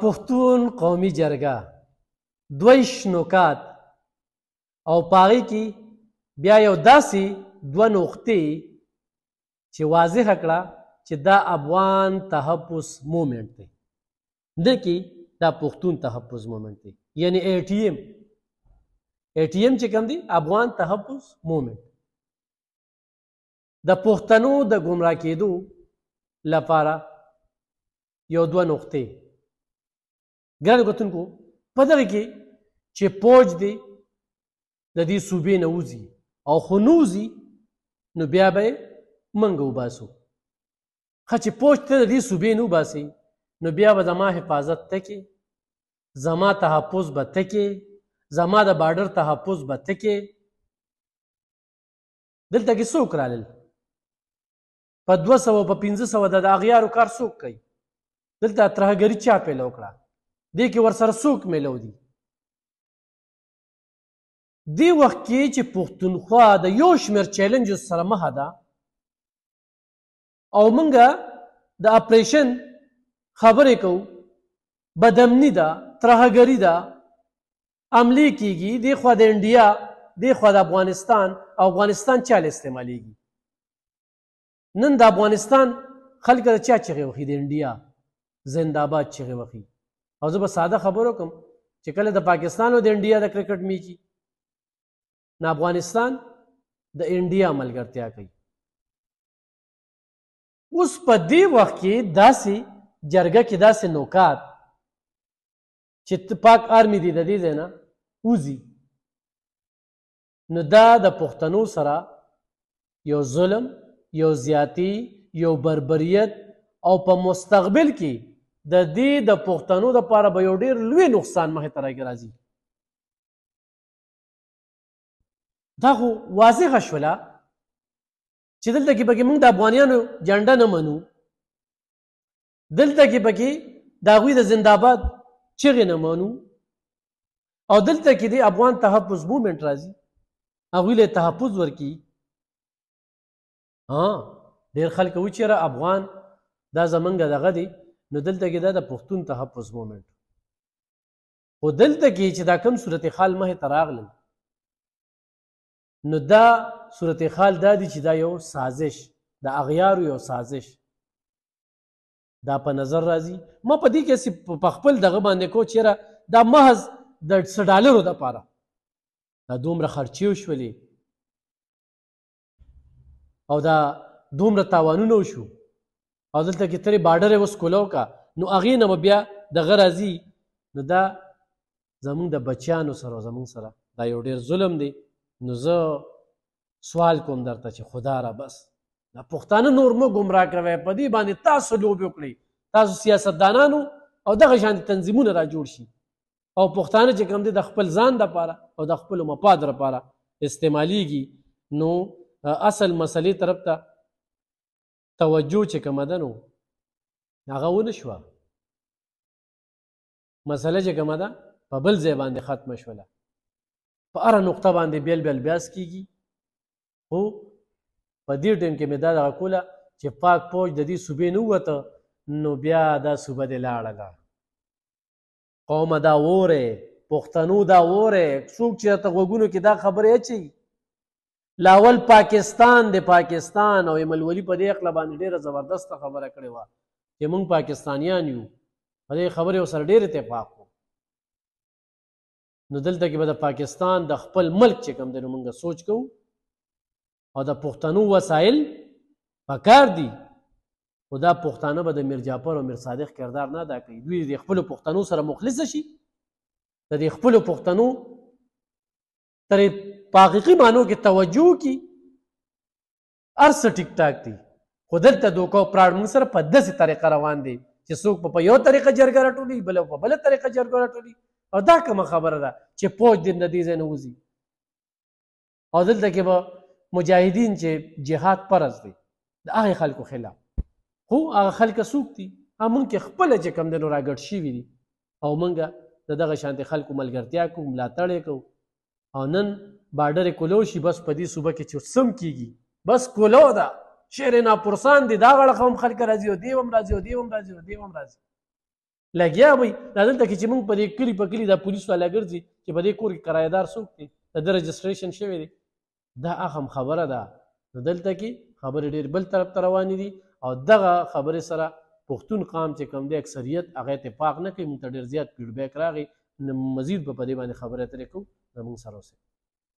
پښتون قومي جرګه دویش نکات او پاغي کې بیا یو داسي دوه نقطې چې واضح کړه چې دا افغان تحفظ مومنت دی د کې دا پښتون تحفظ مومنت دی یعنی ای ټی ایم ای ټی ایم چې کوم دی افغان تحفظ مومنت د پښتنو د گمراه کېدو لپاره یو دوه نقطې ګرانو کتونکو په دغه کې چې پوج دی د دې صوبې نه وځي او خو نه وځي نو بیا به منګه وباسو خو چې پوج ته د دې صوبې نه وباسي نو بیا به زما حفاظت ته کې زما تحفظ به ته کې زما د بارډر تحفظ به ته کې دلته کې څوک رالل په دوه سوه په پنځه سوه د اغیارو کار څوک کوي دلته ترهګري چا پیل وکړه دې کې ورسره څوک میلو دي دی وخت کې چې پښتونخوا د یو شمیر چیلنج سره مخ ده او مونږه د اپریشن خبرې کوو بدمنی ده ترهګری ده عملی کیږي دی خو د انډیا دی خو د افغانستان او افغانستان چاله استعمالیږي نن د افغانستان خلک د چا چغې وخی د انډیا زنده‌باد چغې وخی او زه به ساده خبرو کوم چې کله د پاکستان او د انډیا د کرکټ میچ نه افغانستان د انډیا ملګرتیا کوي اوس په دې وخت کې داسې جرګه کې داسې نوکات چې پاک آرمی دی د دې ځای نه وځي نو دا د پښتنو سره یو ظلم یو زیاتی یو بربریت او په مستقبل کې د دې د پښتنو د پاره به یو ډیر لوی نقصان مخه تر راځي دا خو واضحه شولا چې دلته کې پکې موږ د افغانانو جنډه نه منو دلته کې پکې دا غوي د زنده‌باد چیغې نه منو او دلته کې د افغان تحفظ موومېنټ راځي هغوی له تحفظ ورکی ها ډیر خلک و چې افغان دا زمونږ دغه دی نو دلته کې دا د پښتون تحفظ مومنټ خو دلته کې چې دا کم صورت خال مه تراغلل نو دا صورت خال دا دی چې دا یو سازش د اغیار یو سازش دا په نظر راځي ما په دې کې په خپل دغه باندې کو چیرې دا محض د 100 ډالرو د پاره دا دومره خرچیو شولې او دا دومره تاوانونه شو او دلته کې ترې بارډر اوس کولو کا نو هغې نه بیا د غرضي نو دا زمونږ د بچیانو سره زمونږ سره دا یو ډیر ظلم دی نو زه سوال کوم درته چې خدا را بس دا پښتانه نور مو ګمراه کوي په دې باندې تاسو لوبې وکړئ تاسو سیاستدانانو او دغه شان تنظیمونه را جوړ شي او پښتانه چې کوم دي د خپل ځان لپاره او د خپل مفاد لپاره استعمالیږي نو اصل مسلې طرف ته توجه چې کومه ده نو هغه ونه شوه مسله چې کومه ده په بل ځای باندې ختمه شوله په هره نقطه باندې بیل بیل بیاس کیږي خو په دې ټیم کې مې دا دغه کوله چې پاک پوج د دې صوبې نه ووته نو بیا دا صوبه دې لاړله قومه دا وورې پښتنو دا وورې څوک چې ته غوږونو کې دا خبرې اچي لاول پاکستان د پاکستان او ایملولی په دې خپل باندې ډیره زبردست خبره کړې و چې موږ پاکستانیان یو په دې خبره سره ډیره اتفاق نو دلته کې به د پاکستان د خپل ملک چې کوم د موږ سوچ کوو او د پښتنو وسایل پکار دي او دا پښتانه به د میر جعفر او میر صادق کردار نه ادا کوي دوی د خپل پښتنو سره مخلص شي د خپل پښتنو ترې په حقیقي معنو کې توجه کی ارس ټیک ټاک دی خو دلته دوکه پراړ موږ سره په داسې طریقه روان دی چې څوک په یو طریقه جرګه راټولي بل په بل طریقه جرګه راټولي او دا کوم خبره ده چې پوج دین د دې ځای نه وځي او دلته کې به مجاهدین چې جهاد پرز دي د هغه خلکو خلاف خو هغه خلک څوک دي همون کې خپل چې کم دنو راګټ شي وي او مونږه د دغه شانتي خلکو ملګرتیا کو ملاتړ کو او نن باډر کولو شي بس په دې صوبه کې چې سم کیږي بس کولو ده شعر ناپرسان دي دا غړ قوم خلک راځي او دی هم راځي او دی هم راځي او دی هم راځي لګیا وي دا دلته کې چې موږ په دې کلی په کلی د پولیس والا ګرځي چې په دې کور کې کرایدار څوک دی د د رجسټریشن شوی دی دا اخم خبره ده نو دلته کې خبرې ډېر بل طرف ته روانې دي او دغه خبرې سره پښتون قام چې کوم دی اکثریت هغه اتفاق نه کوي موږ ډېر زیات فیډبیک راغی مزید به په دې باندې خبرې اترې کوو زموږ سره اوسئ